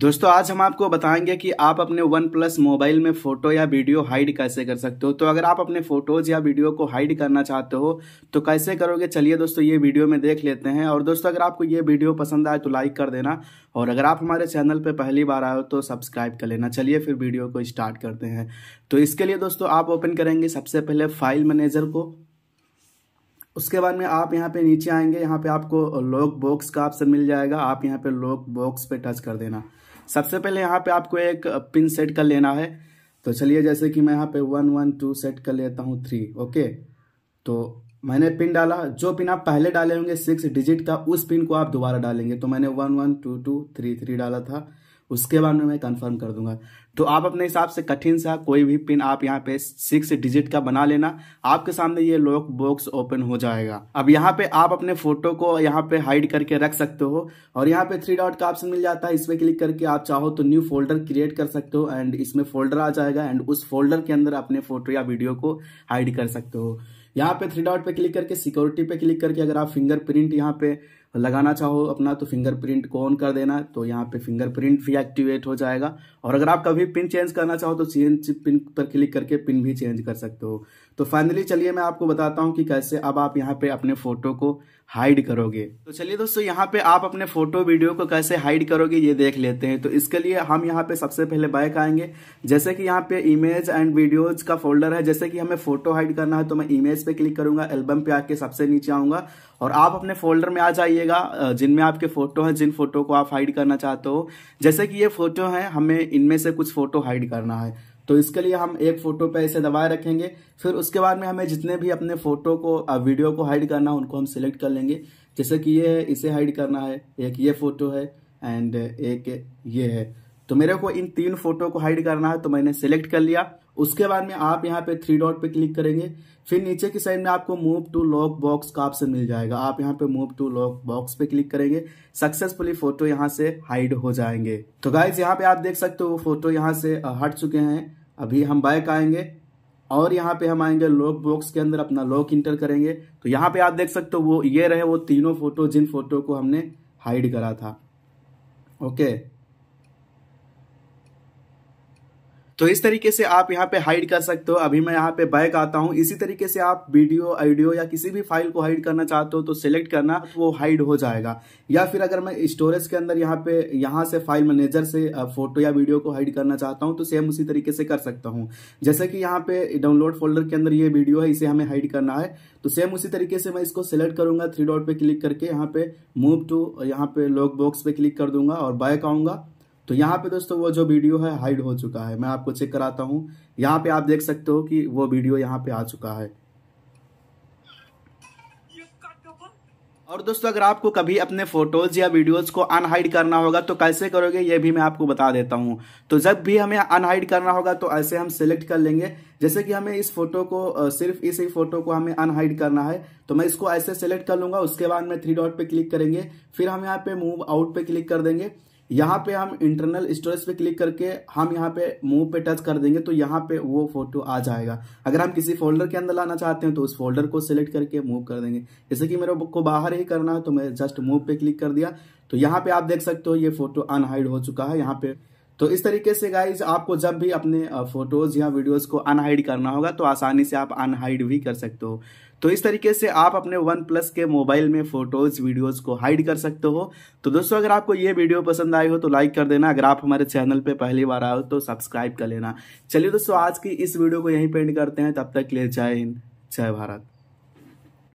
दोस्तों आज हम आपको बताएंगे कि आप अपने वन प्लस मोबाइल में फ़ोटो या वीडियो हाइड कैसे कर सकते हो तो अगर आप अपने फ़ोटोज़ या वीडियो को हाइड करना चाहते हो तो कैसे करोगे चलिए दोस्तों ये वीडियो में देख लेते हैं और दोस्तों अगर आपको ये वीडियो पसंद आए तो लाइक कर देना और अगर आप हमारे चैनल पर पहली बार आए हो तो सब्सक्राइब कर लेना चलिए फिर वीडियो को स्टार्ट करते हैं तो इसके लिए दोस्तों आप ओपन करेंगे सबसे पहले फाइल मैनेजर को उसके बाद में आप यहाँ पे नीचे आएंगे यहाँ पे आपको लॉक बॉक्स का ऑप्शन मिल जाएगा आप यहाँ पे लॉक बॉक्स पे टच कर देना सबसे पहले यहाँ पे आपको एक पिन सेट कर लेना है तो चलिए जैसे कि मैं यहाँ पे वन वन टू सेट कर लेता हूँ थ्री ओके तो मैंने पिन डाला जो पिन आप पहले डाले होंगे सिक्स डिजिट का उस पिन को आप दोबारा डालेंगे तो मैंने one one two two three three डाला था उसके बाद में मैं कंफर्म कर दूंगा तो आप अपने हिसाब से कठिन सा कोई भी पिन आप यहाँ पे सिक्स डिजिट का बना लेना आपके सामने ये लॉक बॉक्स ओपन हो जाएगा अब यहाँ पे आप अपने फोटो को यहाँ पे हाइड करके रख सकते हो और यहाँ पे थ्री डॉट का ऑप्शन मिल जाता है इसमें क्लिक करके आप चाहो तो न्यू फोल्डर क्रिएट कर सकते हो एंड इसमें फोल्डर आ जाएगा एंड उस फोल्डर के अंदर अपने फोटो या वीडियो को हाइड कर सकते हो यहाँ पे थ्री डॉट पे क्लिक करके सिक्योरिटी पे क्लिक करके अगर आप फिंगरप्रिंट यहाँ पे लगाना चाहो अपना तो फिंगरप्रिंट को ऑन कर देना तो यहाँ पे फिंगरप्रिंट भी एक्टिवेट हो जाएगा और अगर आप कभी पिन चेंज करना चाहो तो चेंज पिन पर क्लिक करके पिन भी चेंज कर सकते हो तो फाइनली चलिए मैं आपको बताता हूँ कि कैसे अब आप यहाँ पे अपने फोटो को हाइड करोगे तो चलिए दोस्तों यहाँ पे आप अपने फोटो वीडियो को कैसे हाइड करोगे ये देख लेते हैं तो इसके लिए हम यहाँ पे सबसे पहले बैक आएंगे जैसे कि यहाँ पे इमेज एंड वीडियोज का फोल्डर है जैसे कि हमें फोटो हाइड करना है तो मैं इमेज पे क्लिक करूंगा एल्बम पे आके सबसे नीचे आऊंगा और आप अपने फोल्डर में आ जाइएगा करेगा जिनमें आपके फ़ोटो हैं जिन फ़ोटो को आप हाइड करना चाहते हो जैसे कि ये फ़ोटो हैं हमें इनमें से कुछ फ़ोटो हाइड करना है तो इसके लिए हम एक फ़ोटो पे ऐसे दबाए रखेंगे फिर उसके बाद में हमें जितने भी अपने फ़ोटो को वीडियो को हाइड करना है उनको हम सिलेक्ट कर लेंगे जैसे कि ये है इसे हाइड करना है एक ये फ़ोटो है एंड एक ये है तो मेरे को इन तीन फ़ोटो को हाइड करना है तो मैंने सिलेक्ट कर लिया उसके बाद में आप यहाँ पे थ्री डॉट पे क्लिक करेंगे फिर नीचे की साइड में आपको मूव टू लॉक बॉक्स का ऑप्शन मिल जाएगा आप यहाँ पे मूव टू लॉक बॉक्स पे क्लिक करेंगे सक्सेसफुली फोटो यहाँ से हाइड हो जाएंगे तो गाइज यहाँ पे आप देख सकते हो फोटो यहाँ से हट चुके हैं अभी हम बाइक आएंगे और यहाँ पे हम आएंगे लॉक बॉक्स के अंदर अपना लॉक इंटर करेंगे तो यहाँ पे आप देख सकते हो वो ये रहे वो तीनों फोटो जिन फोटो को हमने हाइड करा था ओके तो इस तरीके से आप यहाँ पे हाइड कर सकते हो अभी मैं यहाँ पे बैक आता हूँ इसी तरीके से आप वीडियो ऑडियो या किसी भी फाइल को हाइड करना चाहते हो तो सिलेक्ट करना वो हाइड हो जाएगा या फिर अगर मैं स्टोरेज के अंदर यहाँ पे यहाँ से फाइल मैनेजर से फोटो या वीडियो को हाइड करना चाहता हूँ तो सेम उसी तरीके से कर सकता हूँ जैसे कि यहाँ पे डाउनलोड फोल्डर के अंदर ये वीडियो है इसे हमें हाइड करना है तो सेम उसी तरीके से मैं इसको सिलेक्ट करूंगा थ्री डॉट पे क्लिक करके यहाँ पे मूव टू यहाँ पे लॉक बॉक्स पे क्लिक कर दूंगा और बैक आऊंगा तो यहाँ पे दोस्तों वो जो वीडियो है हाइड हो चुका है मैं आपको चेक कराता हूँ यहाँ पे आप देख सकते हो कि वो वीडियो यहाँ पे आ चुका है और दोस्तों अगर आपको कभी अपने फोटोज या वीडियोज को अनहाइड करना होगा तो कैसे करोगे ये भी मैं आपको बता देता हूँ तो जब भी हमें अनहाइड करना होगा तो ऐसे हम सिलेक्ट कर लेंगे जैसे कि हमें इस फोटो को सिर्फ इसी फोटो को हमें अनहाइड करना है तो मैं इसको ऐसे सेलेक्ट कर लूंगा उसके बाद में थ्री डॉट पे क्लिक करेंगे फिर हम यहाँ पे मूव आउट पे क्लिक कर देंगे यहाँ पे हम इंटरनल स्टोरेज पे क्लिक करके हम यहाँ पे मूव पे टच कर देंगे तो यहाँ पे वो फोटो आ जाएगा अगर हम किसी फोल्डर के अंदर लाना चाहते हैं तो उस फोल्डर को सिलेक्ट करके मूव कर देंगे जैसे कि मेरे बुक को बाहर ही करना है तो मैं जस्ट मूव पे क्लिक कर दिया तो यहाँ पे आप देख सकते हो ये फोटो अनहाइड हो चुका है यहाँ पे तो इस तरीके से गाइज आपको जब भी अपने फोटोज़ या वीडियोस को अनहाइड करना होगा तो आसानी से आप अनहाइड भी कर सकते हो तो इस तरीके से आप अपने वन प्लस के मोबाइल में फोटोज़ वीडियोस को हाइड कर सकते हो तो दोस्तों अगर आपको ये वीडियो पसंद आई हो तो लाइक कर देना अगर आप हमारे चैनल पे पहली बार आए हो तो सब्सक्राइब कर लेना चलिए दोस्तों आज की इस वीडियो को यहीं पेंट करते हैं तब तक ले जय हिंद जय भारत